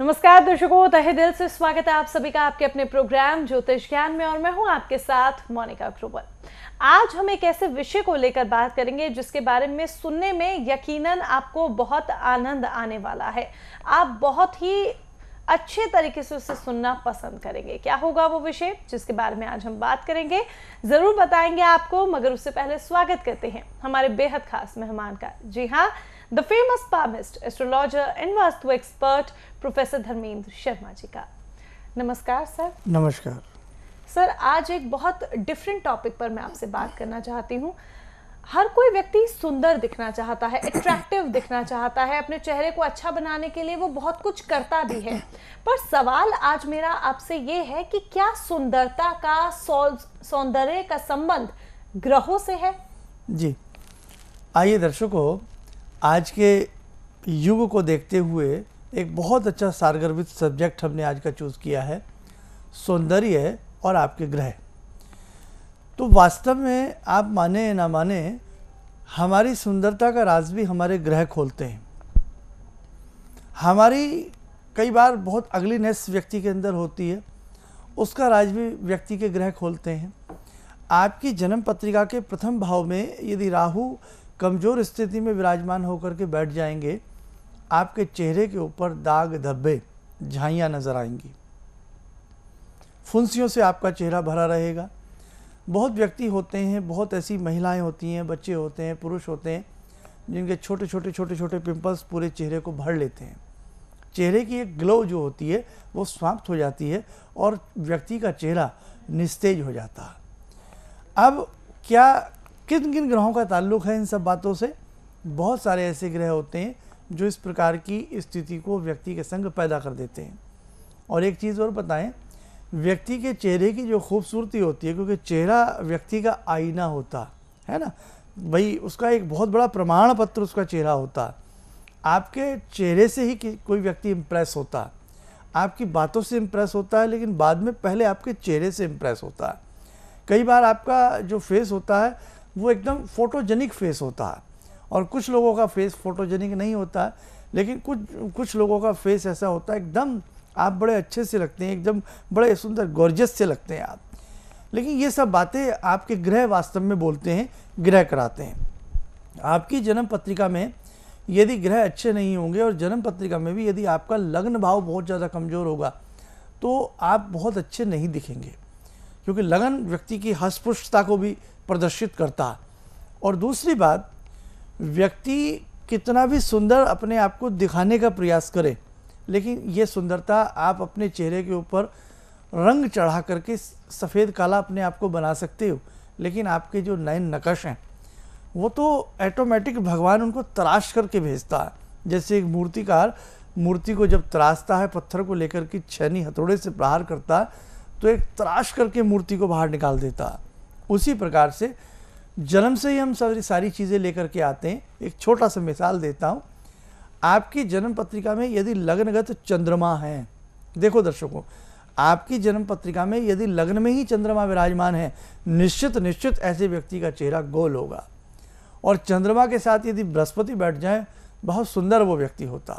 नमस्कार दर्शकों तहे दिल से स्वागत है आप सभी का आपके अपने प्रोग्राम ज्योतिष ज्ञान में और मैं हूं आपके साथ मोनिका अग्रोवल आज हम एक ऐसे विषय को लेकर बात करेंगे जिसके बारे में सुनने में यकीनन आपको बहुत आनंद आने वाला है आप बहुत ही अच्छे तरीके से उसे सुनना पसंद करेंगे क्या होगा वो विषय जिसके बारे में आज हम बात करेंगे ज़रूर बताएंगे आपको मगर उससे पहले स्वागत करते हैं हमारे बेहद खास मेहमान का जी हाँ the famous palmist astrologer and vastu expert professor Dharmendra Sharma ji का नमस्कार सर नमस्कार सर आज एक बहुत डिफरेंट टॉपिक पर मैं आपसे बात करना चाहती हूँ हर कोई व्यक्ति सुंदर दिखना चाहता है अट्रैक्टिव दिखना चाहता है अपने चेहरे को अच्छा बनाने के लिए वो बहुत कुछ करता भी है पर सवाल आज मेरा आपसे ये है कि क्या सुंदरता का सौंदर्य का संबंध ग्रहों से है जी आइए दर्शकों आज के युग को देखते हुए एक बहुत अच्छा सारगर्भित सब्जेक्ट हमने आज का चूज़ किया है सौंदर्य और आपके ग्रह तो वास्तव में आप माने या ना माने हमारी सुंदरता का राज भी हमारे ग्रह खोलते हैं हमारी कई बार बहुत अगलीनेस व्यक्ति के अंदर होती है उसका राज भी व्यक्ति के ग्रह खोलते हैं आपकी जन्म पत्रिका के प्रथम भाव में यदि राहु कमज़ोर स्थिति में विराजमान होकर के बैठ जाएंगे आपके चेहरे के ऊपर दाग धब्बे झाइयाँ नज़र आएंगी फुंसियों से आपका चेहरा भरा रहेगा बहुत व्यक्ति होते हैं बहुत ऐसी महिलाएं होती हैं बच्चे होते हैं पुरुष होते हैं जिनके छोटे छोटे छोटे छोटे पिंपल्स पूरे चेहरे को भर लेते हैं चेहरे की एक ग्लो जो होती है वो समाप्त हो जाती है और व्यक्ति का चेहरा निस्तेज हो जाता है अब क्या किन किन ग्रहों का ताल्लुक है इन सब बातों से बहुत सारे ऐसे ग्रह होते हैं जो इस प्रकार की स्थिति को व्यक्ति के संग पैदा कर देते हैं और एक चीज़ और बताएं व्यक्ति के चेहरे की जो खूबसूरती होती है क्योंकि चेहरा व्यक्ति का आईना होता है ना भाई उसका एक बहुत बड़ा प्रमाण पत्र उसका चेहरा होता आपके चेहरे से ही कोई व्यक्ति इम्प्रेस होता आपकी बातों से इम्प्रेस होता है लेकिन बाद में पहले आपके चेहरे से इम्प्रेस होता है कई बार आपका जो फेस होता है वो एकदम फोटोजेनिक फेस होता है और कुछ लोगों का फेस फोटोजेनिक नहीं होता है लेकिन कुछ कुछ लोगों का फेस ऐसा होता है एकदम आप बड़े अच्छे से लगते हैं एकदम बड़े सुंदर गॉर्जियस से लगते हैं आप लेकिन ये सब बातें आपके ग्रह वास्तव में बोलते हैं ग्रह कराते हैं आपकी जन्म पत्रिका में यदि ग्रह अच्छे नहीं होंगे और जन्म पत्रिका में भी यदि आपका लग्न भाव बहुत ज़्यादा कमज़ोर होगा तो आप बहुत अच्छे नहीं दिखेंगे क्योंकि लगन व्यक्ति की हसपुष्टता को भी प्रदर्शित करता और दूसरी बात व्यक्ति कितना भी सुंदर अपने आप को दिखाने का प्रयास करे लेकिन ये सुंदरता आप अपने चेहरे के ऊपर रंग चढ़ा करके सफ़ेद काला अपने आप को बना सकते हो लेकिन आपके जो नए नकश हैं वो तो ऐटोमेटिक भगवान उनको तराश करके भेजता है जैसे एक मूर्तिकार मूर्ति को जब तराशता है पत्थर को लेकर के छनी हथौड़े से प्रहार करता है तो एक तराश करके मूर्ति को बाहर निकाल देता है उसी प्रकार से जन्म से ही हम सारी सारी चीज़ें लेकर के आते हैं एक छोटा सा मिसाल देता हूँ आपकी जन्म पत्रिका में यदि लग्नगत चंद्रमा है देखो दर्शकों आपकी जन्म पत्रिका में यदि लग्न में ही चंद्रमा विराजमान है निश्चित निश्चित ऐसे व्यक्ति का चेहरा गोल होगा और चंद्रमा के साथ यदि बृहस्पति बैठ जाए बहुत सुंदर वो व्यक्ति होता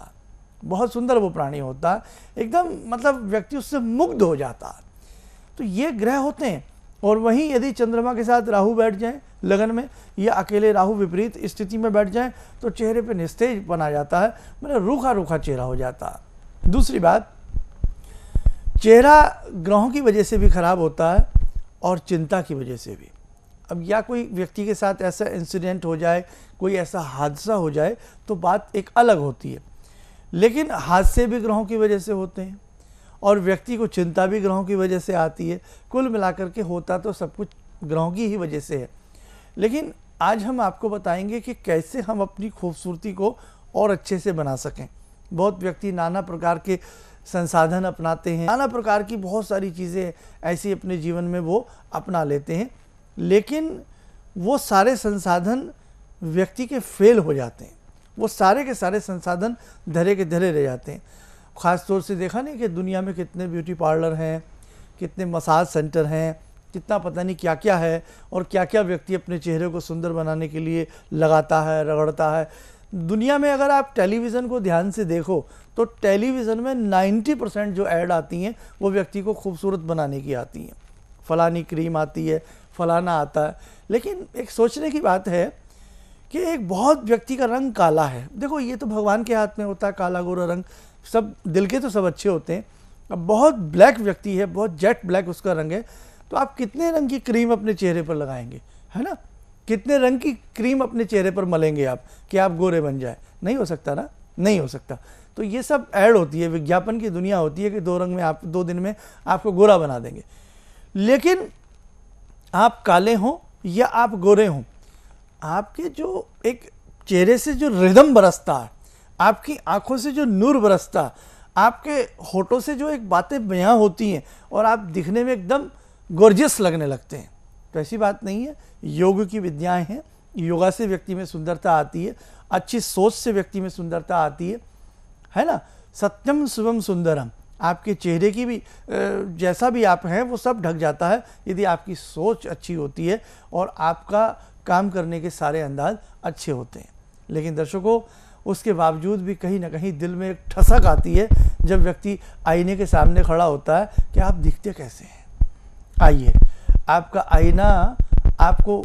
बहुत सुंदर वो प्राणी होता है एकदम मतलब व्यक्ति उससे मुग्ध हो जाता है तो ये ग्रह होते हैं और वहीं यदि चंद्रमा के साथ राहु बैठ जाए लगन में या अकेले राहु विपरीत स्थिति में बैठ जाए तो चेहरे पर निस्तेज बना जाता है मतलब रूखा रूखा चेहरा हो जाता है दूसरी बात चेहरा ग्रहों की वजह से भी खराब होता है और चिंता की वजह से भी अब या कोई व्यक्ति के साथ ऐसा इंसिडेंट हो जाए कोई ऐसा हादसा हो जाए तो बात एक अलग होती है लेकिन हादसे भी ग्रहों की वजह से होते हैं और व्यक्ति को चिंता भी ग्रहों की वजह से आती है कुल मिलाकर के होता तो सब कुछ ग्रहों की ही वजह से है लेकिन आज हम आपको बताएंगे कि कैसे हम अपनी खूबसूरती को और अच्छे से बना सकें बहुत व्यक्ति नाना प्रकार के संसाधन अपनाते हैं नाना प्रकार की बहुत सारी चीज़ें ऐसी अपने जीवन में वो अपना लेते हैं लेकिन वो सारे संसाधन व्यक्ति के फेल हो जाते हैं वो सारे के सारे संसाधन धरे के धरे रह जाते हैं ख़ास तौर से देखा नहीं कि दुनिया में कितने ब्यूटी पार्लर हैं कितने मसाज सेंटर हैं कितना पता नहीं क्या क्या है और क्या क्या व्यक्ति अपने चेहरे को सुंदर बनाने के लिए लगाता है रगड़ता है दुनिया में अगर आप टेलीविज़न को ध्यान से देखो तो टेलीविज़न में 90 परसेंट जो ऐड आती हैं वो व्यक्ति को खूबसूरत बनाने की आती हैं फ़लानी क्रीम आती है फ़लाना आता है लेकिन एक सोचने की बात है कि एक बहुत व्यक्ति का रंग काला है देखो ये तो भगवान के हाथ में होता है काला गोरा रंग सब दिल के तो सब अच्छे होते हैं अब बहुत ब्लैक व्यक्ति है बहुत जेट ब्लैक उसका रंग है तो आप कितने रंग की क्रीम अपने चेहरे पर लगाएंगे है ना कितने रंग की क्रीम अपने चेहरे पर मलेंगे आप कि आप गोरे बन जाए नहीं हो सकता ना नहीं हो सकता तो ये सब ऐड होती है विज्ञापन की दुनिया होती है कि दो रंग में आप दो दिन में आपको गोरा बना देंगे लेकिन आप काले हों या आप गोरे हों आपके जो एक चेहरे से जो रिदम बरसता है आपकी आंखों से जो नूर बरसता आपके होठों से जो एक बातें बयां होती हैं और आप दिखने में एकदम गोर्जियस लगने लगते हैं तो ऐसी बात नहीं है योग की विद्याएं हैं योगा से व्यक्ति में सुंदरता आती है अच्छी सोच से व्यक्ति में सुंदरता आती है है ना सत्यम शुभम सुंदरम आपके चेहरे की भी जैसा भी आप हैं वो सब ढक जाता है यदि आपकी सोच अच्छी होती है और आपका काम करने के सारे अंदाज अच्छे होते हैं लेकिन दर्शकों उसके बावजूद भी कहीं ना कहीं दिल में एक ठसक आती है जब व्यक्ति आईने के सामने खड़ा होता है कि आप दिखते कैसे हैं आइए आपका आईना आपको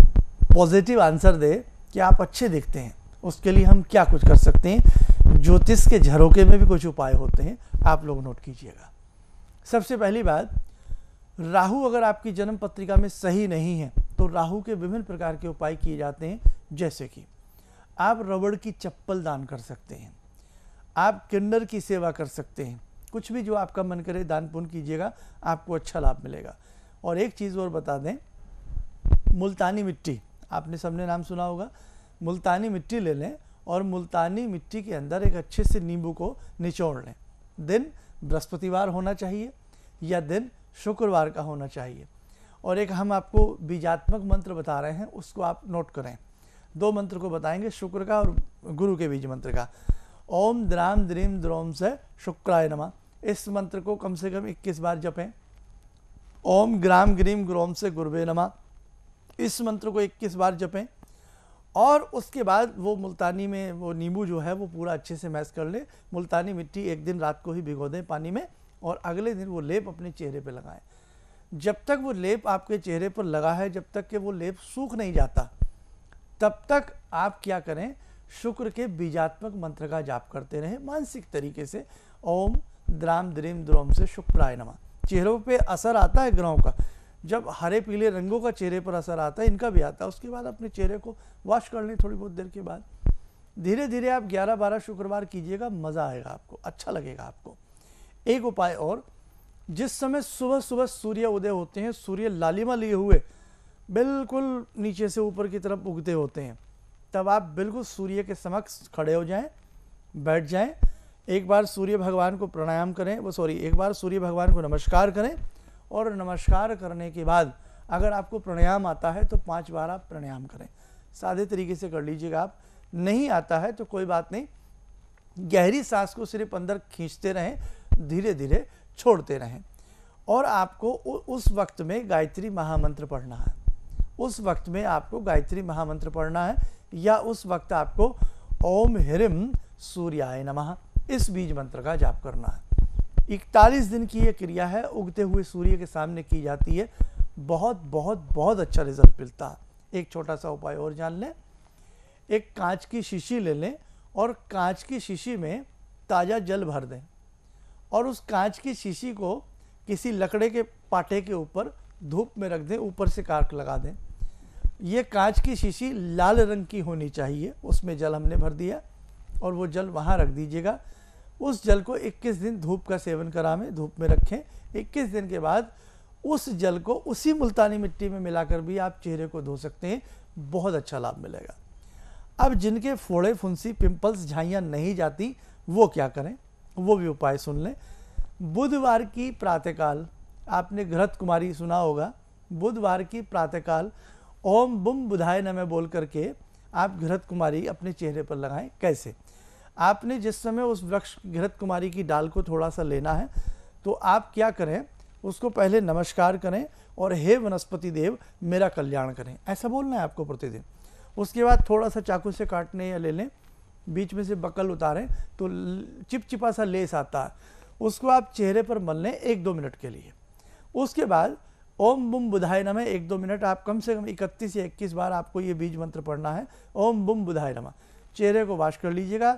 पॉजिटिव आंसर दे कि आप अच्छे दिखते हैं उसके लिए हम क्या कुछ कर सकते हैं ज्योतिष के झरोके में भी कुछ उपाय होते हैं आप लोग नोट कीजिएगा सबसे पहली बात राहु अगर आपकी जन्म पत्रिका में सही नहीं है तो राहु के विभिन्न प्रकार के उपाय किए जाते हैं जैसे कि आप रबड़ की चप्पल दान कर सकते हैं आप किन्नर की सेवा कर सकते हैं कुछ भी जो आपका मन करे दान पुण्य कीजिएगा आपको अच्छा लाभ मिलेगा और एक चीज़ और बता दें मुल्तानी मिट्टी आपने सबने नाम सुना होगा मुल्तानी मिट्टी ले लें और मुल्तानी मिट्टी के अंदर एक अच्छे से नींबू को निचोड़ लें दिन बृहस्पतिवार होना चाहिए या दिन शुक्रवार का होना चाहिए और एक हम आपको बीजात्मक मंत्र बता रहे हैं उसको आप नोट करें दो मंत्र को बताएंगे शुक्र का और गुरु के बीज मंत्र का ओम द्राम द्रीम द्रोम से शुक्राय नमा इस मंत्र को कम से कम 21 बार जपें ओम ग्राम ग्रीम ग्रोम से गुरुवे नमा इस मंत्र को 21 बार जपें और उसके बाद वो मुल्तानी में वो नींबू जो है वो पूरा अच्छे से मैस कर लें मुल्तानी मिट्टी एक दिन रात को ही भिगो दें पानी में और अगले दिन वो लेप अपने चेहरे पर लगाएं जब तक वो लेप आपके चेहरे पर लगा है जब तक कि वो लेप सूख नहीं जाता तब तक आप क्या करें शुक्र के बीजात्मक मंत्र का जाप करते रहें मानसिक तरीके से ओम द्राम द्रीम द्रोम से शुक्राय नमा चेहरों पे असर आता है ग्रहों का जब हरे पीले रंगों का चेहरे पर असर आता है इनका भी आता है उसके बाद अपने चेहरे को वॉश कर लें थोड़ी बहुत देर के बाद धीरे धीरे आप 11-12 शुक्रवार कीजिएगा मज़ा आएगा आपको अच्छा लगेगा आपको एक उपाय और जिस समय सुबह सुबह सूर्य उदय होते हैं सूर्य लालिमा लिए हुए बिल्कुल नीचे से ऊपर की तरफ उगते होते हैं तब आप बिल्कुल सूर्य के समक्ष खड़े हो जाएं बैठ जाएं एक बार सूर्य भगवान को प्राणायाम करें वो सॉरी एक बार सूर्य भगवान को नमस्कार करें और नमस्कार करने के बाद अगर आपको प्राणायाम आता है तो पाँच बार आप प्राणायाम करें सादे तरीके से कर लीजिएगा आप नहीं आता है तो कोई बात नहीं गहरी सांस को सिर्फ अंदर खींचते रहें धीरे धीरे छोड़ते रहें और आपको उस वक्त में गायत्री महामंत्र पढ़ना है उस वक्त में आपको गायत्री महामंत्र पढ़ना है या उस वक्त आपको ओम ह्रिम सूर्याय नमः इस बीज मंत्र का जाप करना है इकतालीस दिन की ये क्रिया है उगते हुए सूर्य के सामने की जाती है बहुत बहुत बहुत अच्छा रिजल्ट मिलता है एक छोटा सा उपाय और जान लें एक कांच की शीशी ले लें और कांच की शीशी में ताज़ा जल भर दें और उस कांच की शीशी को किसी लकड़े के पाटे के ऊपर धूप में रख दें ऊपर से कारक लगा दें ये कांच की शीशी लाल रंग की होनी चाहिए उसमें जल हमने भर दिया और वो जल वहाँ रख दीजिएगा उस जल को 21 दिन धूप का सेवन करावें धूप में रखें 21 दिन के बाद उस जल को उसी मुल्तानी मिट्टी में मिलाकर भी आप चेहरे को धो सकते हैं बहुत अच्छा लाभ मिलेगा अब जिनके फोड़े फुंसी पिंपल्स झाइयाँ नहीं जाती वो क्या करें वो भी उपाय सुन लें बुधवार की प्रातःकाल आपने घृत कुमारी सुना होगा बुधवार की प्रातःकाल ओम बुम बुधाए न मैं बोल करके आप घृत कुमारी अपने चेहरे पर लगाएं कैसे आपने जिस समय उस वृक्ष घृत कुमारी की डाल को थोड़ा सा लेना है तो आप क्या करें उसको पहले नमस्कार करें और हे वनस्पति देव मेरा कल्याण करें ऐसा बोलना है आपको प्रतिदिन उसके बाद थोड़ा सा चाकू से काटने या ले लें बीच में से बकल उतारें तो चिपचिपा सा लेस आता है उसको आप चेहरे पर मल लें एक दो मिनट के लिए उसके बाद ओम बुम बुधाय नमः एक दो मिनट आप कम से कम 31 या 21 बार आपको ये बीज मंत्र पढ़ना है ओम बुम बुधाय नमः चेहरे को वाश कर लीजिएगा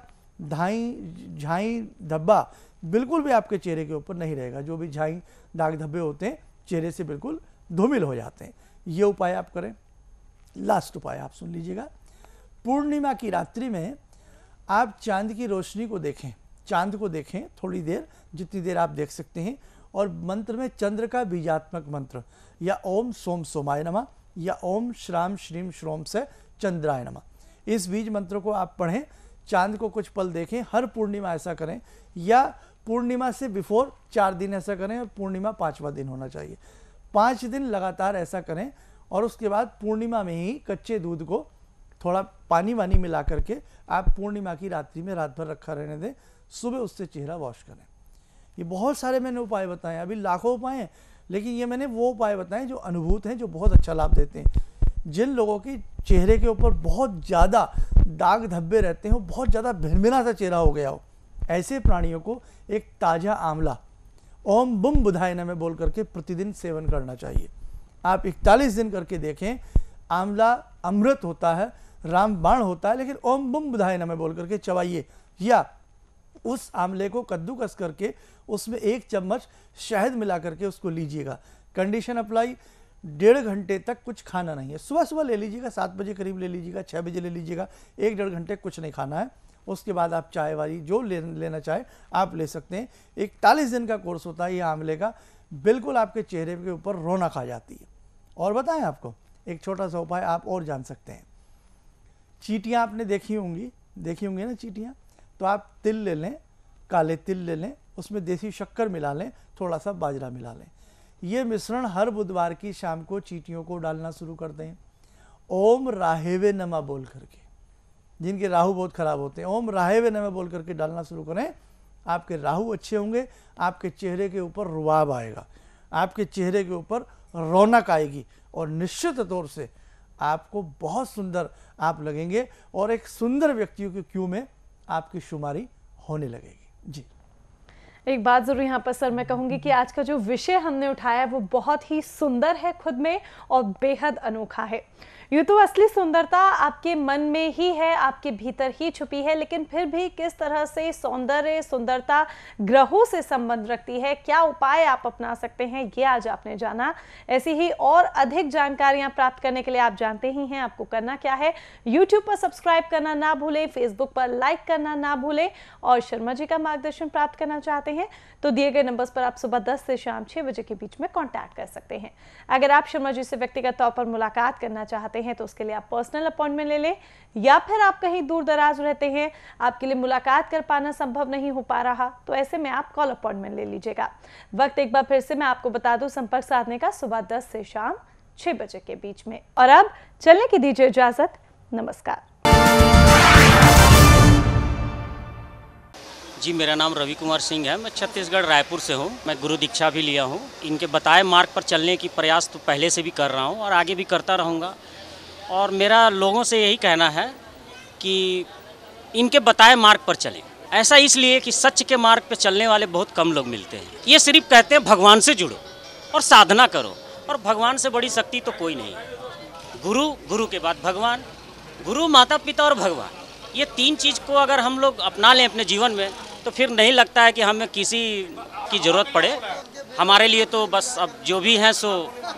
धाई झाई धब्बा बिल्कुल भी आपके चेहरे के ऊपर नहीं रहेगा जो भी झाई दाग धब्बे होते हैं चेहरे से बिल्कुल धूमिल हो जाते हैं ये उपाय आप करें लास्ट उपाय आप सुन लीजिएगा पूर्णिमा की रात्रि में आप चांद की रोशनी को देखें चांद को देखें थोड़ी देर जितनी देर आप देख सकते हैं और मंत्र में चंद्र का बीजात्मक मंत्र या ओम सोम सोमाय नमा या ओम श्राम श्रीम श्रोम से चंद्राय नमा इस बीज मंत्र को आप पढ़ें चांद को कुछ पल देखें हर पूर्णिमा ऐसा करें या पूर्णिमा से बिफोर चार दिन ऐसा करें और पूर्णिमा पाँचवा दिन होना चाहिए पाँच दिन लगातार ऐसा करें और उसके बाद पूर्णिमा में ही कच्चे दूध को थोड़ा पानी वानी मिला करके आप पूर्णिमा की रात्रि में रात भर रखा रहने दें सुबह उससे चेहरा वॉश करें ये बहुत सारे मैंने उपाय बताए अभी लाखों उपाय हैं लेकिन ये मैंने वो उपाय बताए जो अनुभूत हैं जो बहुत अच्छा लाभ देते हैं जिन लोगों के चेहरे के ऊपर बहुत ज़्यादा दाग धब्बे रहते हो बहुत ज़्यादा भिनभिना सा चेहरा हो गया हो ऐसे प्राणियों को एक ताज़ा आंवला ओम बुम बुधाय न में बोल करके प्रतिदिन सेवन करना चाहिए आप 41 दिन करके देखें आंवला अमृत होता है रामबाण होता है लेकिन ओम बुम बुधाय न में बोल करके चबाइए या उस आंवले को कद्दूकस करके उसमें एक चम्मच शहद मिला करके उसको लीजिएगा कंडीशन अप्लाई डेढ़ घंटे तक कुछ खाना नहीं है सुबह सुबह ले लीजिएगा सात बजे करीब ले लीजिएगा छः बजे ले लीजिएगा एक डेढ़ घंटे कुछ नहीं खाना है उसके बाद आप चाय वाली जो ले, लेना चाहे आप ले सकते हैं इकतालीस दिन का कोर्स होता है ये आंवले का बिल्कुल आपके चेहरे के ऊपर रौनक आ जाती है और बताएं आपको एक छोटा सा उपाय आप और जान सकते हैं चीटियाँ आपने देखी होंगी देखी होंगी ना चीटियाँ तो आप तिल ले लें काले तिल ले लें उसमें देसी शक्कर मिला लें थोड़ा सा बाजरा मिला लें ये मिश्रण हर बुधवार की शाम को चीटियों को डालना शुरू कर दें ओम राहेवे नमा बोल करके जिनके राहु बहुत ख़राब होते हैं ओम राहेवे नमा बोल करके डालना शुरू करें आपके राहु अच्छे होंगे आपके चेहरे के ऊपर रुआब आएगा आपके चेहरे के ऊपर रौनक आएगी और निश्चित तौर से आपको बहुत सुंदर आप लगेंगे और एक सुंदर व्यक्तियों के क्यों में आपकी शुमारी होने लगेगी जी एक बात ज़रूर यहाँ पर सर मैं कहूंगी कि आज का जो विषय हमने उठाया है वो बहुत ही सुंदर है खुद में और बेहद अनोखा है यूँ तो असली सुंदरता आपके मन में ही है आपके भीतर ही छुपी है लेकिन फिर भी किस तरह से सौंदर्य सुंदरता ग्रहों से संबंध रखती है क्या उपाय आप अपना सकते हैं ये आज आपने जाना ऐसी ही और अधिक जानकारियां प्राप्त करने के लिए आप जानते ही हैं आपको करना क्या है यूट्यूब पर सब्सक्राइब करना ना भूलें फेसबुक पर लाइक करना ना भूलें और शर्मा जी का मार्गदर्शन प्राप्त करना चाहते हैं तो दिए गए नंबर्स पर आप सुबह दस से शाम छः बजे के बीच में कॉन्टैक्ट कर सकते हैं अगर आप शर्मा जी से व्यक्तिगत तौर पर मुलाकात करना चाहते चाहते हैं तो उसके लिए आप पर्सनल अपॉइंटमेंट ले लें या फिर आप कहीं दूर दराज रहते हैं आपके लिए मुलाकात कर पाना संभव नहीं हो पा रहा तो ऐसे में आप कॉल अपॉइंटमेंट ले लीजिएगा वक्त एक बार फिर से मैं आपको बता दूं संपर्क साधने का सुबह दस से शाम छः बजे के बीच में और अब चलने की दीजिए इजाज़त नमस्कार जी मेरा नाम रवि कुमार सिंह है मैं छत्तीसगढ़ रायपुर से हूँ मैं गुरु दीक्षा भी लिया हूँ इनके बताए मार्ग पर चलने की प्रयास तो पहले से भी कर रहा हूँ और आगे भी करता रहूँगा और मेरा लोगों से यही कहना है कि इनके बताए मार्ग पर चलें ऐसा इसलिए कि सच के मार्ग पर चलने वाले बहुत कम लोग मिलते हैं ये सिर्फ कहते हैं भगवान से जुड़ो और साधना करो और भगवान से बड़ी शक्ति तो कोई नहीं गुरु गुरु के बाद भगवान गुरु माता पिता और भगवान ये तीन चीज़ को अगर हम लोग अपना लें अपने जीवन में तो फिर नहीं लगता है कि हमें किसी की ज़रूरत पड़े हमारे लिए तो बस अब जो भी हैं सो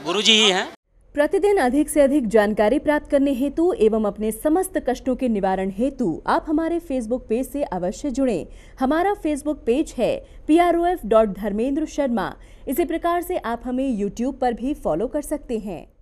गुरु जी ही हैं प्रतिदिन अधिक से अधिक जानकारी प्राप्त करने हेतु एवं अपने समस्त कष्टों के निवारण हेतु आप हमारे फेसबुक पेज से अवश्य जुड़े हमारा फेसबुक पेज है P R O F dot Dharmendra Sharma इसी प्रकार से आप हमें यूट्यूब पर भी फॉलो कर सकते हैं